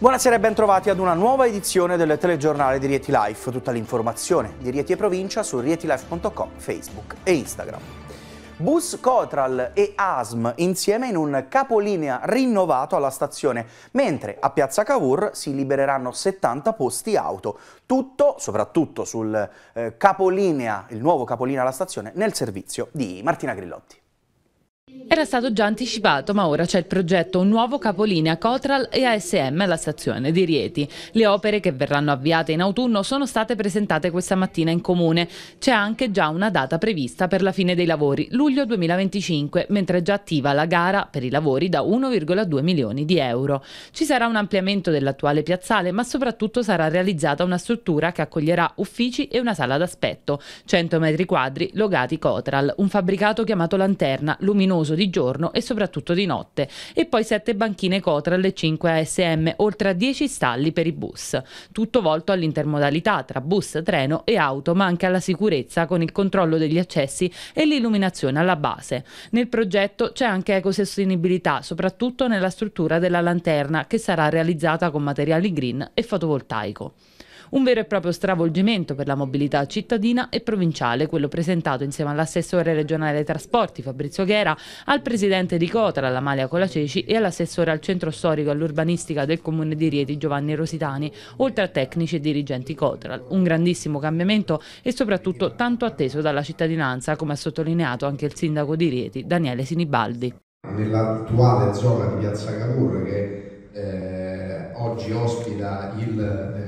Buonasera e bentrovati ad una nuova edizione del telegiornale di Rieti Life. Tutta l'informazione di Rieti e provincia su rietilife.com, Facebook e Instagram. Bus Cotral e ASM insieme in un capolinea rinnovato alla stazione, mentre a Piazza Cavour si libereranno 70 posti auto, tutto soprattutto sul eh, capolinea, il nuovo capolinea alla stazione, nel servizio di Martina Grillotti. Era stato già anticipato, ma ora c'è il progetto Un nuovo capolinea Cotral e ASM alla stazione di Rieti. Le opere che verranno avviate in autunno sono state presentate questa mattina in comune. C'è anche già una data prevista per la fine dei lavori, luglio 2025, mentre è già attiva la gara per i lavori da 1,2 milioni di euro. Ci sarà un ampliamento dell'attuale piazzale, ma soprattutto sarà realizzata una struttura che accoglierà uffici e una sala d'aspetto, 100 metri quadri logati Cotral, un fabbricato chiamato Lanterna, luminoso luminoso di giorno e soprattutto di notte e poi sette banchine Cotral e 5 ASM, oltre a 10 stalli per i bus. Tutto volto all'intermodalità tra bus, treno e auto, ma anche alla sicurezza con il controllo degli accessi e l'illuminazione alla base. Nel progetto c'è anche ecosostenibilità, soprattutto nella struttura della lanterna che sarà realizzata con materiali green e fotovoltaico. Un vero e proprio stravolgimento per la mobilità cittadina e provinciale, quello presentato insieme all'assessore regionale dei trasporti Fabrizio Ghera, al presidente di Cotra, Lamalia Colaceci e all'assessore al centro storico e all'urbanistica del comune di Rieti Giovanni Rositani, oltre a tecnici e dirigenti Cotral. Un grandissimo cambiamento e soprattutto tanto atteso dalla cittadinanza, come ha sottolineato anche il sindaco di Rieti, Daniele Sinibaldi. Nell'attuale zona di Piazza Cavour che eh, oggi ospita il eh,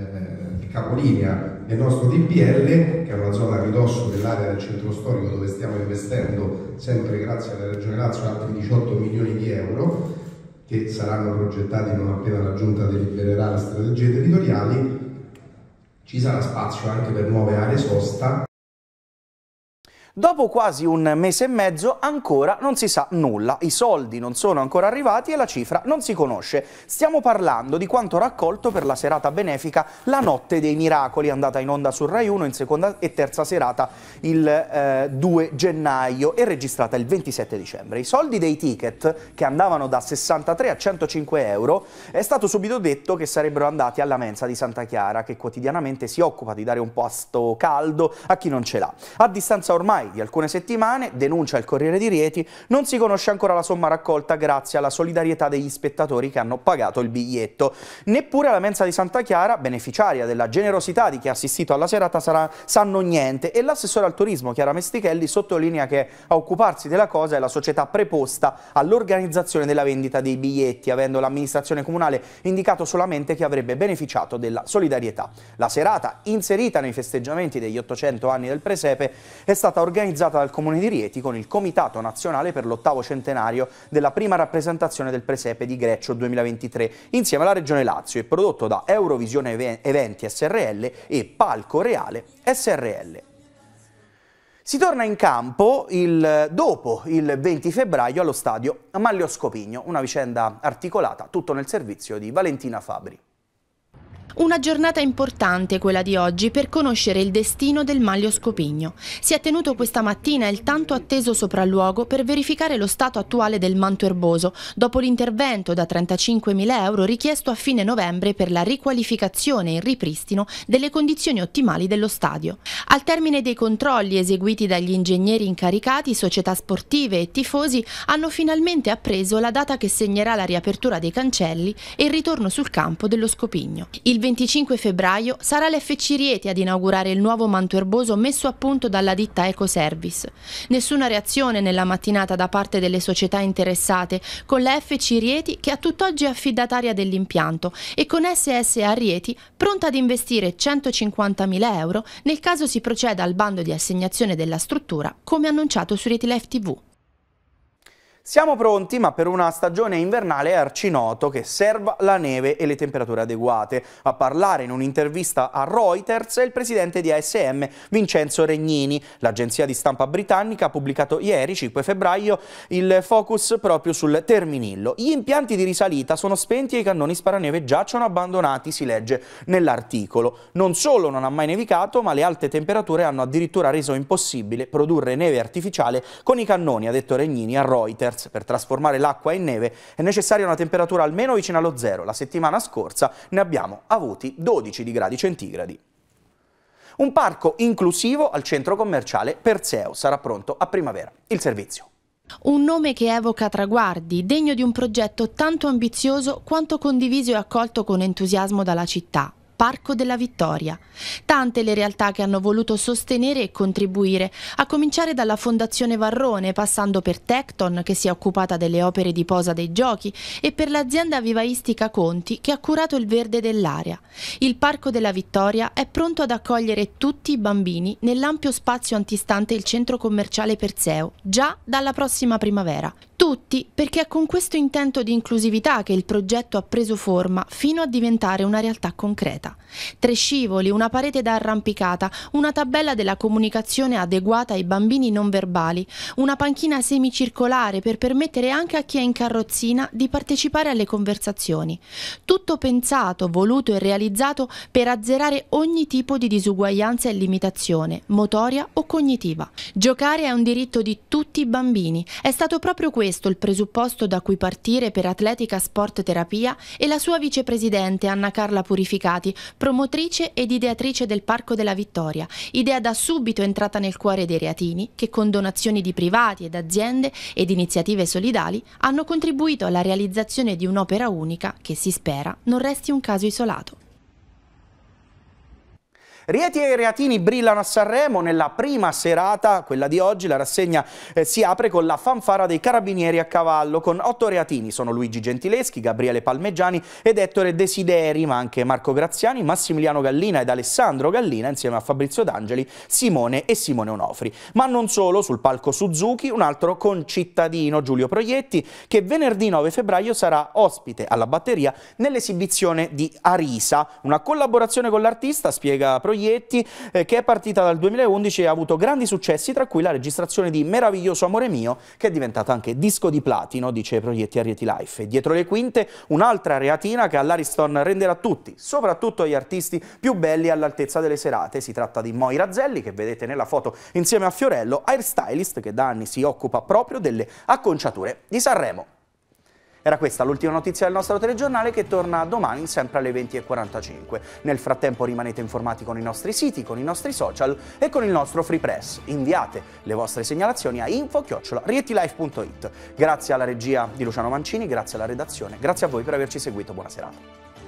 capolinea del nostro DPL, che è una zona a ridosso dell'area del centro storico dove stiamo investendo, sempre grazie alla Regione Lazio, altri 18 milioni di euro, che saranno progettati non appena la Giunta delibererà le strategie territoriali, ci sarà spazio anche per nuove aree sosta. Dopo quasi un mese e mezzo ancora non si sa nulla, i soldi non sono ancora arrivati e la cifra non si conosce. Stiamo parlando di quanto raccolto per la serata benefica La Notte dei Miracoli, andata in onda sul Rai 1 in seconda e terza serata il eh, 2 gennaio e registrata il 27 dicembre. I soldi dei ticket, che andavano da 63 a 105 euro, è stato subito detto che sarebbero andati alla mensa di Santa Chiara, che quotidianamente si occupa di dare un posto caldo a chi non ce l'ha. A distanza ormai ormai di alcune settimane, denuncia il Corriere di Rieti, non si conosce ancora la somma raccolta grazie alla solidarietà degli spettatori che hanno pagato il biglietto. Neppure la mensa di Santa Chiara, beneficiaria della generosità di chi ha assistito alla serata, sarà, sanno niente e l'assessore al turismo Chiara Mestichelli sottolinea che a occuparsi della cosa è la società preposta all'organizzazione della vendita dei biglietti, avendo l'amministrazione comunale indicato solamente che avrebbe beneficiato della solidarietà. La serata, inserita nei festeggiamenti degli 800 anni del presepe, è stata organizzata organizzata dal Comune di Rieti con il Comitato Nazionale per l'ottavo centenario della prima rappresentazione del presepe di Greccio 2023, insieme alla Regione Lazio e prodotto da Eurovisione Eventi SRL e Palco Reale SRL. Si torna in campo il, dopo il 20 febbraio allo stadio Maglio Scopigno, una vicenda articolata, tutto nel servizio di Valentina Fabri. Una giornata importante quella di oggi per conoscere il destino del Maglio Scopigno. Si è tenuto questa mattina il tanto atteso sopralluogo per verificare lo stato attuale del manto erboso, dopo l'intervento da 35.000 euro richiesto a fine novembre per la riqualificazione e il ripristino delle condizioni ottimali dello stadio. Al termine dei controlli eseguiti dagli ingegneri incaricati, società sportive e tifosi hanno finalmente appreso la data che segnerà la riapertura dei cancelli e il ritorno sul campo dello Scopigno. Il 25 febbraio sarà l'FC Rieti ad inaugurare il nuovo manto erboso messo a punto dalla ditta Ecoservice. Nessuna reazione nella mattinata da parte delle società interessate, con la FC Rieti che a tutt'oggi è affidataria dell'impianto e con SSA Rieti pronta ad investire 150.000 euro nel caso si proceda al bando di assegnazione della struttura come annunciato su Rieti Life TV. Siamo pronti, ma per una stagione invernale è arcinoto che serva la neve e le temperature adeguate. A parlare in un'intervista a Reuters è il presidente di ASM, Vincenzo Regnini. L'agenzia di stampa britannica ha pubblicato ieri, 5 febbraio, il focus proprio sul Terminillo. Gli impianti di risalita sono spenti e i cannoni sparaneve giacciono abbandonati, si legge nell'articolo. Non solo non ha mai nevicato, ma le alte temperature hanno addirittura reso impossibile produrre neve artificiale con i cannoni, ha detto Regnini a Reuters. Celsius. Per trasformare l'acqua in neve è necessaria una temperatura almeno vicina allo zero. La settimana scorsa ne abbiamo avuti 12 di gradi centigradi. Un parco inclusivo al centro commerciale Perseo sarà pronto a primavera. Il servizio. Un nome che evoca traguardi, degno di un progetto tanto ambizioso quanto condiviso e accolto con entusiasmo dalla città. Parco della Vittoria. Tante le realtà che hanno voluto sostenere e contribuire, a cominciare dalla Fondazione Varrone, passando per Tecton che si è occupata delle opere di posa dei giochi e per l'azienda vivaistica Conti che ha curato il verde dell'area. Il Parco della Vittoria è pronto ad accogliere tutti i bambini nell'ampio spazio antistante il centro commerciale Perseo, già dalla prossima primavera tutti perché è con questo intento di inclusività che il progetto ha preso forma fino a diventare una realtà concreta. Tre scivoli, una parete da arrampicata, una tabella della comunicazione adeguata ai bambini non verbali, una panchina semicircolare per permettere anche a chi è in carrozzina di partecipare alle conversazioni. Tutto pensato, voluto e realizzato per azzerare ogni tipo di disuguaglianza e limitazione, motoria o cognitiva. Giocare è un diritto di tutti i bambini. È stato proprio questo questo il presupposto da cui partire per Atletica Sport Terapia e la sua vicepresidente Anna Carla Purificati, promotrice ed ideatrice del Parco della Vittoria, idea da subito entrata nel cuore dei reatini che con donazioni di privati ed aziende ed iniziative solidali hanno contribuito alla realizzazione di un'opera unica che si spera non resti un caso isolato. Rieti e Reatini brillano a Sanremo nella prima serata, quella di oggi, la rassegna eh, si apre con la fanfara dei carabinieri a cavallo con otto reatini, sono Luigi Gentileschi, Gabriele Palmeggiani ed Ettore Desideri, ma anche Marco Graziani, Massimiliano Gallina ed Alessandro Gallina insieme a Fabrizio D'Angeli, Simone e Simone Onofri. Ma non solo, sul palco Suzuki un altro concittadino, Giulio Proietti, che venerdì 9 febbraio sarà ospite alla batteria nell'esibizione di Arisa, una collaborazione con l'artista, spiega Proietti, Proietti eh, che è partita dal 2011 e ha avuto grandi successi, tra cui la registrazione di Meraviglioso Amore Mio, che è diventata anche disco di platino, dice Proietti a Rieti Life. E dietro le quinte un'altra reatina che all'Ariston renderà tutti, soprattutto gli artisti più belli all'altezza delle serate. Si tratta di Moi Razzelli, che vedete nella foto insieme a Fiorello, airstylist che da anni si occupa proprio delle acconciature di Sanremo. Era questa l'ultima notizia del nostro telegiornale che torna domani sempre alle 20.45. Nel frattempo rimanete informati con i nostri siti, con i nostri social e con il nostro free press. Inviate le vostre segnalazioni a info-riettilife.it. Grazie alla regia di Luciano Mancini, grazie alla redazione, grazie a voi per averci seguito. Buona serata.